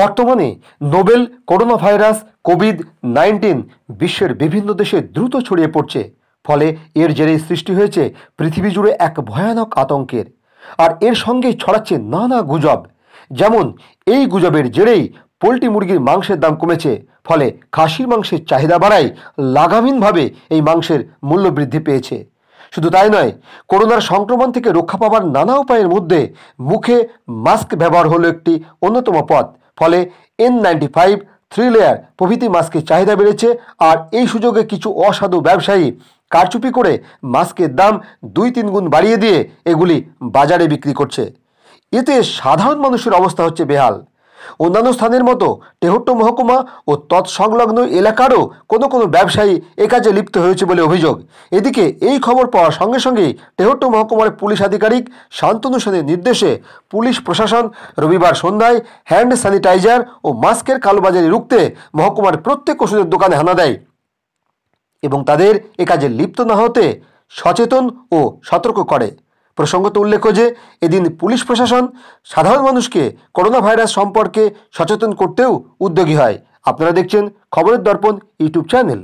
বর্তমানে novel corona virus COVID nineteen বিশ্বের বিভিন্ন দেশে দ্রুত ছড়িয়ে পড়ছে ফলে এর জেরে সৃষ্টি হয়েছে পৃথিবী জুড়ে এক ভয়ানক আতঙ্কের আর এর সঙ্গে ছড়াচ্ছে নানা গুজব যেমন এই গুজবের জেরেই পোলট্রি মুরগির মাংসের দাম কমেছে ফলে খাসির মাংসের চাহিদা বাড়ায় লাগামহীনভাবে এই মাংসের মূল্য বৃদ্ধি পেয়েছে শুধু তাই নয় করোনার সংক্রমণ থেকে রক্ষা পাওয়ার নানা উপায়ের মধ্যে মুখে মাস্ক ব্যবহার হলো একটি অন্যতম পথ ফলে N ninety five three layer প্রভৃতি মাস্কের চাহিদা বেড়েছে আর এই সুযোগে কিছু অসাধু ব্যবসায়ী কারচুপি করে মাস্কের দাম দুই তিন গুণ বাড়িয়ে দিয়ে এগুলি বাজারে বিক্রি করছে এতে সাধারণ মানুষের অবস্থা হচ্ছে বেহাল অন্যান্য স্থানের মতো টেহট্ট মহকুমা ও তৎসংলগ্ন এলাকারও কোনো কোনো ব্যবসায়ী এ কাজে লিপ্ত হয়েছে বলে অভিযোগ এদিকে এই খবর পাওয়ার সঙ্গে সঙ্গে টেহট্ট মহকুমার পুলিশ আধিকারিক শান্তনু সেনের নির্দেশে পুলিশ প্রশাসন রবিবার সন্ধ্যায় হ্যান্ড স্যানিটাইজার ও মাস্কের কালোবাজারি রুখতে মহকুমার প্রত্যেক ওষুধের দোকানে হানা দেয় এবং তাদের এ কাজে লিপ্ত না হতে সচেতন ও সতর্ক করে প্রসঙ্গত উল্লেখ্য যে এদিন পুলিশ প্রশাসন সাধারণ মানুষকে করোনা ভাইরাস সম্পর্কে সচেতন করতেও উদ্যোগী হয় আপনারা দেখছেন খবরের দর্পণ ইউটিউব চ্যানেল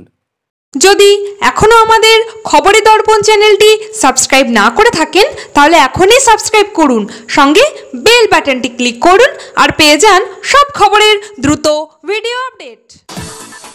যদি এখনও আমাদের খবরের দর্পণ চ্যানেলটি সাবস্ক্রাইব না করে থাকেন তাহলে এখনই সাবস্ক্রাইব করুন সঙ্গে বেল বাটনটি ক্লিক করুন আর পেয়ে যান সব খবরের দ্রুত ভিডিও আপডেট